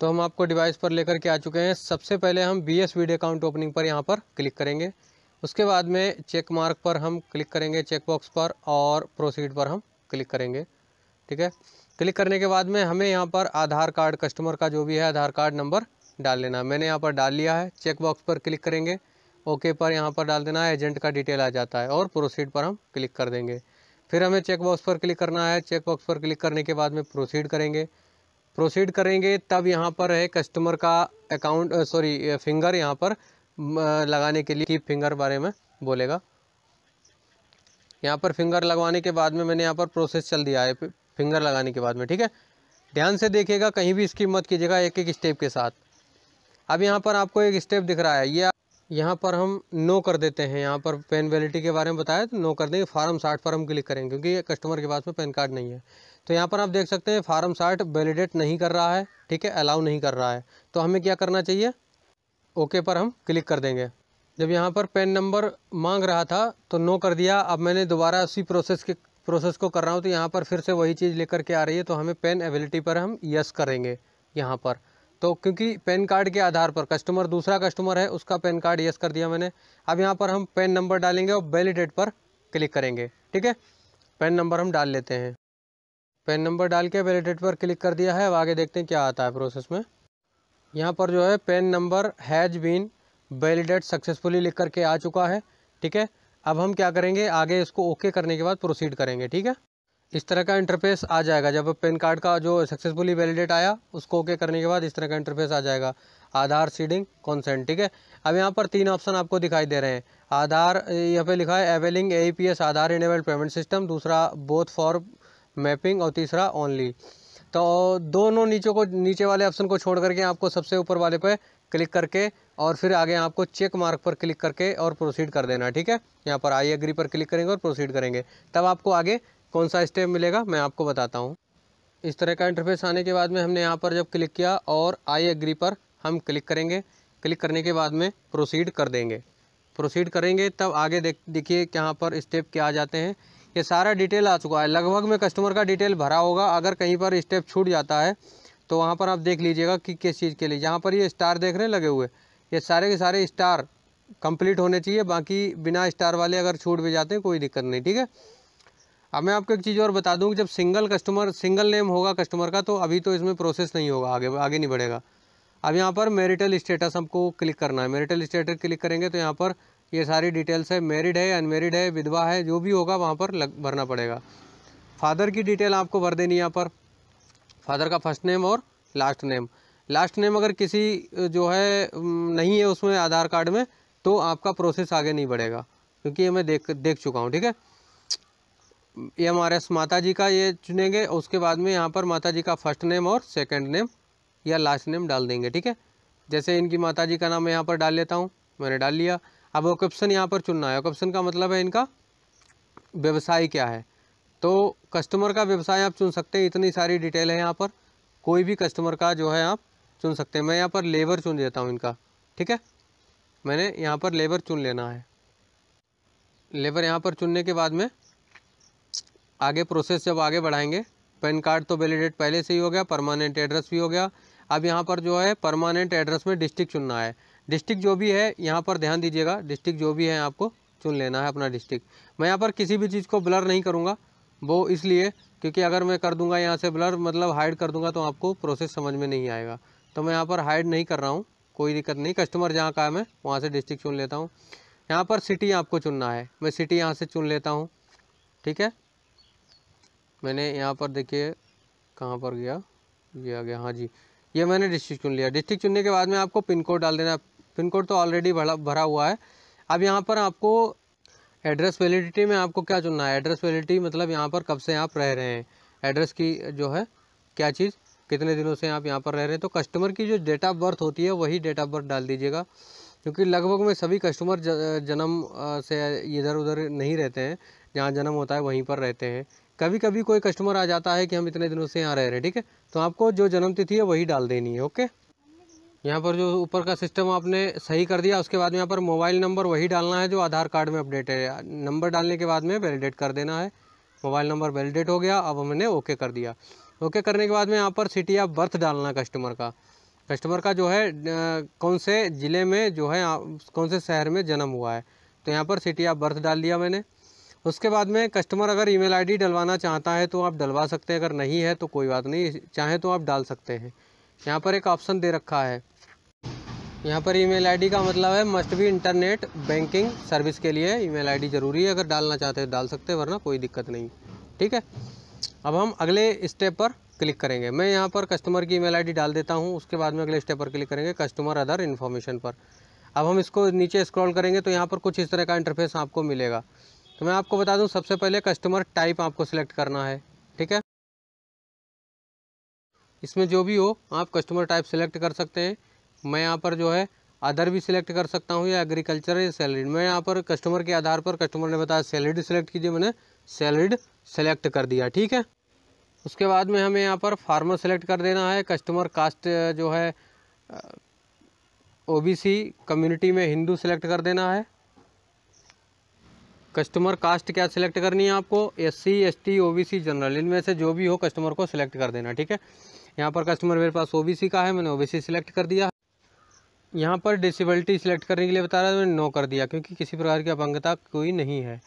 तो हम आपको डिवाइस पर लेकर के आ चुके हैं सबसे पहले हम B S video account opening पर यहाँ पर क्लिक करेंगे उसके बाद में चेक मार्क पर हम क्लिक करेंगे चेक बॉक्स पर और प्रोसीड पर हम क्लिक करेंगे ठीक है क्लिक करने के बाद में हमें यहाँ पर आधार कार्ड कस्टमर का जो भी है आधार कार्ड नंबर डाल लेना है मैंने यहाँ पर डाल लिया है चेक बॉक्स पर क्लिक करेंगे ओके पर यहाँ पर डाल देना है एजेंट का डिटेल आ जाता है और प्रोसीड पर हम क्लिक कर देंगे फिर हमें चेक बॉक्स पर क्लिक करना है चेक बॉक्स पर क्लिक करने के बाद में प्रोसीड करेंगे प्रोसीड करेंगे तब यहाँ पर है कस्टमर का अकाउंट सॉरी फिंगर यहाँ पर लगाने के लिए की फिंगर बारे में बोलेगा यहाँ पर फिंगर लगवाने के बाद में मैंने यहाँ पर प्रोसेस चल दिया है फिंगर लगाने के बाद में ठीक है ध्यान से देखिएगा कहीं भी इसकी मत कीजिएगा एक एक स्टेप के साथ अब यहाँ पर आपको एक स्टेप दिख रहा है ये यहाँ पर हम नो कर देते हैं यहाँ पर पेन वैलिटी के बारे में बताया तो नो कर देंगे फॉर्म साठ पर हम क्लिक करेंगे क्योंकि कस्टमर के पास में पैन कार्ड नहीं है तो यहाँ पर आप देख सकते हैं फार्म साइट वैलिडेट नहीं कर रहा है ठीक है अलाउ नहीं कर रहा है तो हमें क्या करना चाहिए ओके पर हम क्लिक कर देंगे जब यहाँ पर पेन नंबर मांग रहा था तो नो कर दिया अब मैंने दोबारा उसी प्रोसेस के प्रोसेस को कर रहा हूँ तो यहाँ पर फिर से वही चीज़ लेकर के आ रही है तो हमें पेन एबिलिटी पर हम यस करेंगे यहाँ पर तो क्योंकि पेन कार्ड के आधार पर कस्टमर दूसरा कस्टमर है उसका पेन कार्ड यस कर दिया मैंने अब यहाँ पर हम पेन नंबर डालेंगे और वैलिडेट पर क्लिक करेंगे ठीक है पेन नंबर हम डाल लेते हैं पेन नंबर डाल के वैलिडेट पर क्लिक कर दिया है अब आगे देखते हैं क्या आता है प्रोसेस में यहाँ पर जो है PAN number has been validated successfully लिख करके आ चुका है ठीक है अब हम क्या करेंगे आगे इसको ओके करने के बाद प्रोसीड करेंगे ठीक है इस तरह का इंटरफेस आ जाएगा जब पेन कार्ड का जो सक्सेसफुली वैलिडेट आया उसको ओके करने के बाद इस तरह का इंटरफेस आ जाएगा आधार सीडिंग कॉन्सेंट ठीक है अब यहाँ पर तीन ऑप्शन आपको दिखाई दे रहे हैं आधार यहाँ पे लिखा है availing a Aadhaar enabled payment system दूसरा बोथ फॉर मैपिंग और तीसरा ओनली तो दोनों नीचे को नीचे वाले ऑप्शन को छोड़ करके आपको सबसे ऊपर वाले पर क्लिक करके और फिर आगे आपको चेक मार्क पर क्लिक करके और प्रोसीड कर देना ठीक है यहाँ पर आई एग्री पर क्लिक करेंगे और प्रोसीड करेंगे तब आपको आगे कौन सा स्टेप मिलेगा मैं आपको बताता हूँ इस तरह का इंटरफेस आने के बाद में हमने यहाँ पर जब क्लिक किया और आई एग्री पर हम क्लिक करेंगे क्लिक करने के बाद में प्रोसीड कर देंगे प्रोसीड करेंगे तब आगे देख देखिए यहाँ पर स्टेप क्या आ जाते हैं ये सारा डिटेल आ चुका है लगभग में कस्टमर का डिटेल भरा होगा अगर कहीं पर स्टेप छूट जाता है तो वहाँ पर आप देख लीजिएगा कि किस चीज़ के लिए जहाँ पर ये स्टार देख रहे हैं लगे हुए ये सारे के सारे स्टार कंप्लीट होने चाहिए बाकी बिना स्टार वाले अगर छूट भी जाते हैं कोई दिक्कत नहीं ठीक है अब मैं आपको एक चीज़ और बता दूँ जब सिंगल कस्टमर सिंगल नेम होगा कस्टमर का तो अभी तो इसमें प्रोसेस नहीं होगा आगे आगे नहीं बढ़ेगा अब यहाँ पर मेरिटल स्टेटस हमको क्लिक करना है मेरिटल स्टेटस क्लिक करेंगे तो यहाँ पर ये सारी डिटेल्स है मेरिड है अनमेरिड है विधवा है जो भी होगा वहाँ पर लग भरना पड़ेगा फादर की डिटेल आपको भर देनी यहाँ पर फादर का फर्स्ट नेम और लास्ट नेम लास्ट नेम अगर किसी जो है नहीं है उसमें आधार कार्ड में तो आपका प्रोसेस आगे नहीं बढ़ेगा क्योंकि ये मैं देख देख चुका हूँ ठीक है ये हमारे माता जी का ये चुनेंगे उसके बाद में यहाँ पर माता जी का फर्स्ट नेम और सेकंड नेम या लास्ट नेम डाल देंगे ठीक है जैसे इनकी माता जी का नाम यहाँ पर डाल लेता हूँ मैंने डाल लिया अब ऑक्यूप्सन यहाँ पर चुनना है ऑक्यूप्सन का मतलब है इनका व्यवसाय क्या है तो कस्टमर का व्यवसाय आप चुन सकते हैं इतनी सारी डिटेल है यहाँ पर कोई भी कस्टमर का जो है आप चुन सकते हैं मैं यहाँ पर लेबर चुन देता हूँ इनका ठीक है मैंने यहाँ पर लेबर चुन लेना है लेबर यहाँ पर चुनने के बाद में आगे प्रोसेस जब आगे बढ़ाएंगे पैन कार्ड तो वैलिडेट पहले से ही हो गया परमानेंट एड्रेस भी हो गया अब यहाँ पर जो है परमानेंट एड्रेस में डिस्ट्रिक्ट चुनना है डिस्ट्रिक्ट जो भी है यहाँ पर ध्यान दीजिएगा डिस्ट्रिक्ट जो भी है आपको चुन लेना है अपना डिस्ट्रिक्ट मैं यहाँ पर किसी भी चीज़ को ब्लर नहीं करूँगा वो इसलिए क्योंकि अगर मैं कर दूँगा यहाँ से ब्लर मतलब हाइड कर दूँगा तो आपको प्रोसेस समझ में नहीं आएगा तो मैं यहाँ पर हाइड नहीं कर रहा हूँ कोई दिक्कत नहीं कस्टमर जहाँ का है मैं वहाँ से डिस्ट्रिक्ट चुन लेता हूँ यहाँ पर सिटी आपको चुनना है मैं सिटी यहाँ से चुन लेता हूँ ठीक है मैंने यहाँ पर देखिए कहाँ पर गया ये आ गया हाँ जी ये मैंने डिस्ट्रिक्ट चुन लिया डिस्ट्रिक्ट चुनने के बाद में आपको पिन कोड डाल देना पिन कोड तो ऑलरेडी भरा भरा हुआ है अब यहाँ पर आपको एड्रेस वैलिडिटी में आपको क्या चुनना है एड्रेस वैलिडिटी मतलब यहाँ पर कब से आप रह रहे हैं एड्रेस की जो है क्या चीज़ कितने दिनों से आप यहाँ पर रह रहे हैं तो कस्टमर की जो डेट ऑफ बर्थ होती है वही डेट ऑफ बर्थ डाल दीजिएगा क्योंकि लगभग में सभी कस्टमर जन्म से इधर उधर नहीं रहते हैं जहाँ जन्म होता है वहीं पर रहते हैं कभी कभी कोई कस्टमर आ जाता है कि हम इतने दिनों से यहाँ रह रहे हैं ठीक है तो आपको जो जन्मतिथि है वही डाल देनी है ओके यहाँ पर जो ऊपर का सिस्टम आपने सही कर दिया उसके बाद यहाँ पर मोबाइल नंबर वही डालना है जो आधार कार्ड में अपडेट है नंबर डालने के बाद में वैलिडेट कर देना है मोबाइल नंबर वैलिडेट हो गया अब हमने ओके कर दिया ओके करने के बाद में यहाँ पर सिटी ऑफ बर्थ डालना कस्टमर का कस्टमर का जो है कौन से ज़िले में जो है कौन से शहर में जन्म हुआ है तो यहाँ पर सिटी ऑफ बर्थ डाल दिया मैंने उसके बाद में कस्टमर अगर ईमेल आईडी डलवाना चाहता है तो आप डलवा सकते हैं अगर नहीं है तो कोई बात नहीं चाहे तो आप डाल सकते हैं यहाँ पर एक ऑप्शन दे रखा है यहाँ पर ईमेल आईडी का मतलब है मस्ट भी इंटरनेट बैंकिंग सर्विस के लिए ईमेल आईडी ज़रूरी है अगर डालना चाहते हैं तो डाल सकते हैं वरना कोई दिक्कत नहीं ठीक है अब हम अगले स्टेप पर क्लिक करेंगे मैं यहाँ पर कस्टमर की ईमेल आईडी डाल देता हूँ उसके बाद में अगले स्टेप पर क्लिक करेंगे कस्टमर अदर इन्फॉर्मेशन पर अब हम इसको नीचे स्क्रॉल करेंगे तो यहाँ पर कुछ इस तरह का इंटरफेस आपको मिलेगा तो मैं आपको बता दूँ सबसे पहले कस्टमर टाइप आपको सिलेक्ट करना है ठीक है इसमें जो भी हो आप कस्टमर टाइप सेलेक्ट कर सकते हैं मैं यहाँ पर जो है अदर भी सिलेक्ट कर सकता हूँ या एग्रीकल्चर या सैलरीड मैं यहाँ पर कस्टमर के आधार पर कस्टमर ने बताया सैलरीड सेलेक्ट कीजिए मैंने सैलरीड सेलेक्ट कर दिया ठीक है उसके बाद में हमें यहाँ पर फार्मर सेलेक्ट कर देना है कस्टमर कास्ट जो है ओबीसी कम्युनिटी में हिंदू सेलेक्ट कर देना है कस्टमर कास्ट क्या सिलेक्ट करनी है आपको S C S T O B C general इनमें से जो भी हो कस्टमर को सिलेक्ट कर देना ठीक है यहाँ पर कस्टमर मेरे पास ओ बी सी का है मैंने ओ बी सी सिलेक्ट कर दिया यहाँ पर डिसेबिलिटी सिलेक्ट करने के लिए बता रहा है मैंने नो कर दिया क्योंकि किसी प्रकार की अपंगता कोई नहीं है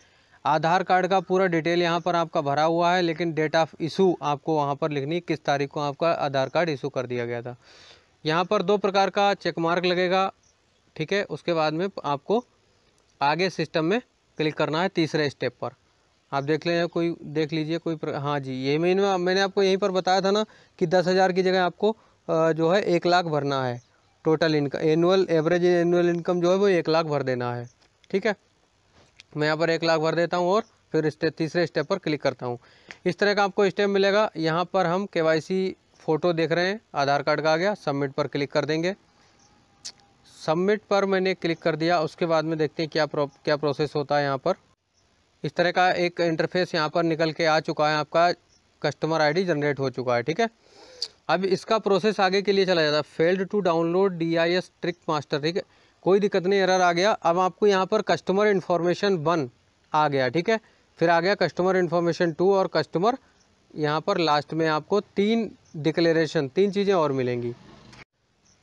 आधार कार्ड का पूरा डिटेल यहाँ पर आपका भरा हुआ है लेकिन डेट ऑफ इशू आपको वहाँ पर लिखनी किस तारीख को आपका आधार कार्ड इशू कर दिया गया था यहाँ पर दो प्रकार का चेक मार्क लगेगा ठीक है उसके बाद में आपको आगे सिस्टम में क्लिक करना है तीसरे स्टेप पर आप देख लें कोई देख लीजिए कोई प्र... हाँ जी ये महीने मैंने आपको यहीं पर बताया था ना कि दस हज़ार की जगह आपको जो है एक लाख भरना है total income annual average annual income जो है वो एक लाख भर देना है ठीक है मैं यहाँ पर एक लाख भर देता हूँ और फिर स्टेप तीसरे स्टेप पर क्लिक करता हूँ इस तरह का आपको स्टेप मिलेगा यहाँ पर हम के फ़ोटो देख रहे हैं आधार कार्ड का आ गया सबमिट पर क्लिक कर देंगे सबमिट पर मैंने क्लिक कर दिया उसके बाद में देखते हैं क्या प्रो, क्या प्रोसेस होता है यहाँ पर इस तरह का एक इंटरफेस यहाँ पर निकल के आ चुका है आपका कस्टमर आईडी जनरेट हो चुका है ठीक है अब इसका प्रोसेस आगे के लिए चला जाता है failed to download D I S trick master ठीक है कोई दिक्कत नहीं एरर आ गया अब आपको यहाँ पर कस्टमर इन्फॉर्मेशन वन आ गया ठीक है फिर आ गया कस्टमर इन्फॉर्मेशन टू और कस्टमर यहाँ पर लास्ट में आपको तीन डिक्लेरेशन तीन चीज़ें और मिलेंगी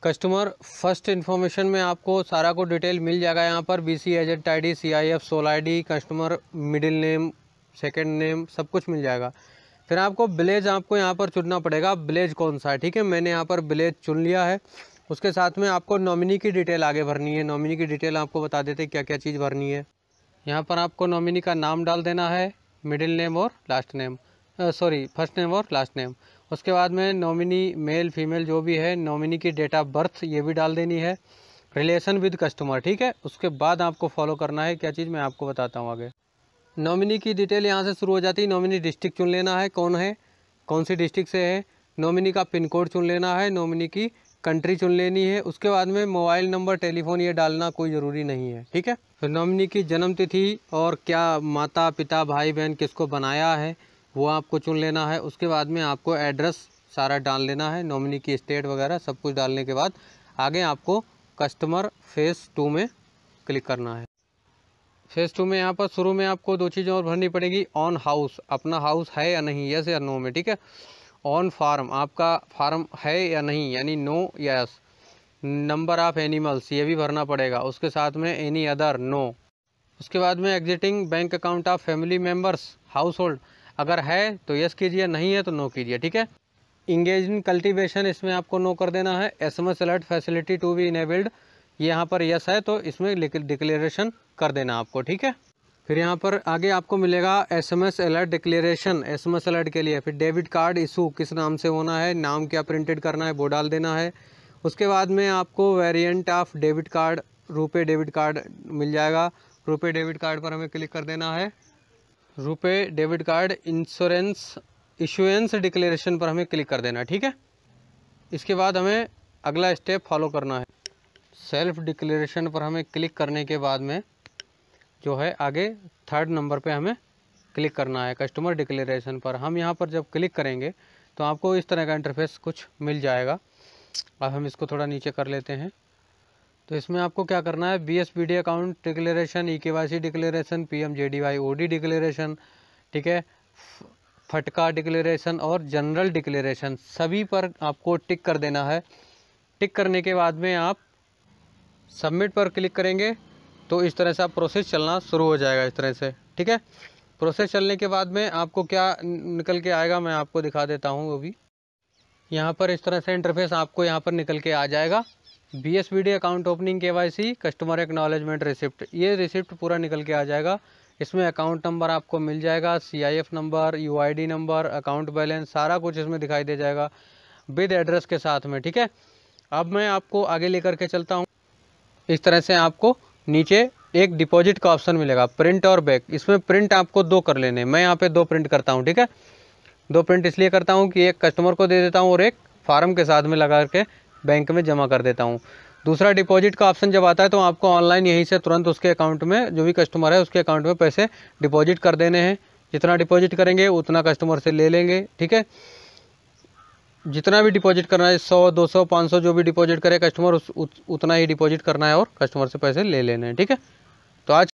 कस्टमर फर्स्ट इन्फॉर्मेशन में आपको सारा को डिटेल मिल जाएगा यहाँ पर B C agent I D C I F sol I D customer middle name second name सब कुछ मिल जाएगा फिर आपको ब्लेज आपको यहाँ पर चुनना पड़ेगा ब्लेज कौन सा है ठीक है मैंने यहाँ पर ब्लेज चुन लिया है उसके साथ में आपको नॉमिनी की डिटेल आगे भरनी है नॉमिनी की डिटेल आपको बता देते क्या क्या चीज़ भरनी है यहाँ पर आपको नॉमिनी का नाम डाल देना है मिडिल नेम और last name sorry first name और लास्ट नेम उसके बाद में नॉमिनी मेल फीमेल जो भी है नॉमिनी की डेट ऑफ बर्थ ये भी डाल देनी है रिलेशन विद कस्टमर ठीक है उसके बाद आपको फॉलो करना है क्या चीज़ मैं आपको बताता हूँ आगे नॉमिनी की डिटेल यहाँ से शुरू हो जाती है नॉमिनी डिस्ट्रिक्ट चुन लेना है कौन है कौन सी डिस्ट्रिक्ट से है नॉमिनी का पिन कोड चुन लेना है नॉमिनी की कंट्री चुन लेनी है उसके बाद में मोबाइल नंबर टेलीफोन ये डालना कोई ज़रूरी नहीं है ठीक है फिर तो नॉमिनी की जन्म तिथि और क्या माता पिता भाई बहन किसको बनाया है वो आपको चुन लेना है उसके बाद में आपको एड्रेस सारा डाल लेना है नॉमिनी की स्टेट वगैरह सब कुछ डालने के बाद आगे आपको कस्टमर फेस टू में क्लिक करना है फेज़ टू में यहाँ पर शुरू में आपको दो चीज़ें और भरनी पड़ेगी ऑन हाउस अपना हाउस है या नहीं यस या नो में ठीक है ऑन फार्म आपका फार्म है या नहीं यानी no yes number of animals ये भी भरना पड़ेगा उसके साथ में एनी अदर नो उसके बाद में existing bank account of family members household अगर है तो यस कीजिए नहीं है तो नो कीजिए ठीक है इंगेज इन कल्टिवेशन इसमें आपको नो कर देना है S M S alert facility to be enabled ये यहाँ पर यस है तो इसमें डिक्लेरेशन कर देना आपको ठीक है फिर यहाँ पर आगे आपको मिलेगा S M S alert declaration S M S alert के लिए फिर डेबिट कार्ड इशू किस नाम से होना है नाम क्या प्रिंटेड करना है वो डाल देना है उसके बाद में आपको variant of debit card RuPay debit card मिल जाएगा रुपए डेबिट कार्ड पर हमें क्लिक कर देना है RuPay debit card insurance issuance declaration पर हमें क्लिक कर देना ठीक है इसके बाद हमें अगला स्टेप फॉलो करना है सेल्फ डिक्लेरेशन पर हमें क्लिक करने के बाद में जो है आगे थर्ड नंबर पे हमें क्लिक करना है कस्टमर डिक्लेरेशन पर हम यहाँ पर जब क्लिक करेंगे तो आपको इस तरह का इंटरफेस कुछ मिल जाएगा अब हम इसको थोड़ा नीचे कर लेते हैं तो इसमें आपको क्या करना है B S D account declaration E K Y C declaration P M J D Y O D declaration ठीक है फटका डिक्लेरेशन और जनरल डिक्लेरेशन सभी पर आपको टिक कर देना है टिक करने के बाद में आप सबमिट पर क्लिक करेंगे तो इस तरह से आप प्रोसेस चलना शुरू हो जाएगा इस तरह से ठीक है प्रोसेस चलने के बाद में आपको क्या निकल के आएगा मैं आपको दिखा देता हूँ वो भी यहाँ पर इस तरह से इंटरफेस आपको यहाँ पर निकल के आ जाएगा B S B D account opening K Y C customer acknowledgement receipt ये रिसिप्ट पूरा निकल के आ जाएगा इसमें अकाउंट नंबर आपको मिल जाएगा C I F number U I D number account balance सारा कुछ इसमें दिखाई दे जाएगा विद एड्रेस के साथ में ठीक है अब मैं आपको आगे लेकर के चलता हूँ इस तरह से आपको नीचे एक डिपॉजिट का ऑप्शन मिलेगा प्रिंट और बैक इसमें प्रिंट आपको दो कर लेने मैं यहाँ पे दो प्रिंट करता हूँ ठीक है दो प्रिंट इसलिए करता हूँ कि एक कस्टमर को दे देता हूँ और एक फार्म के साथ में लगा के बैंक में जमा कर देता हूँ दूसरा डिपॉजिट का ऑप्शन जब आता है तो आपको ऑनलाइन यहीं से तुरंत उसके अकाउंट में जो भी कस्टमर है उसके अकाउंट में पैसे डिपॉजिट कर देने हैं जितना डिपॉजिट करेंगे उतना कस्टमर से ले लेंगे ठीक है जितना भी डिपॉजिट करना है सौ दो सौ पाँच सौ जो भी डिपॉजिट करे कस्टमर उस उतना ही डिपॉजिट करना है और कस्टमर से पैसे ले लेने हैं ठीक है तो आज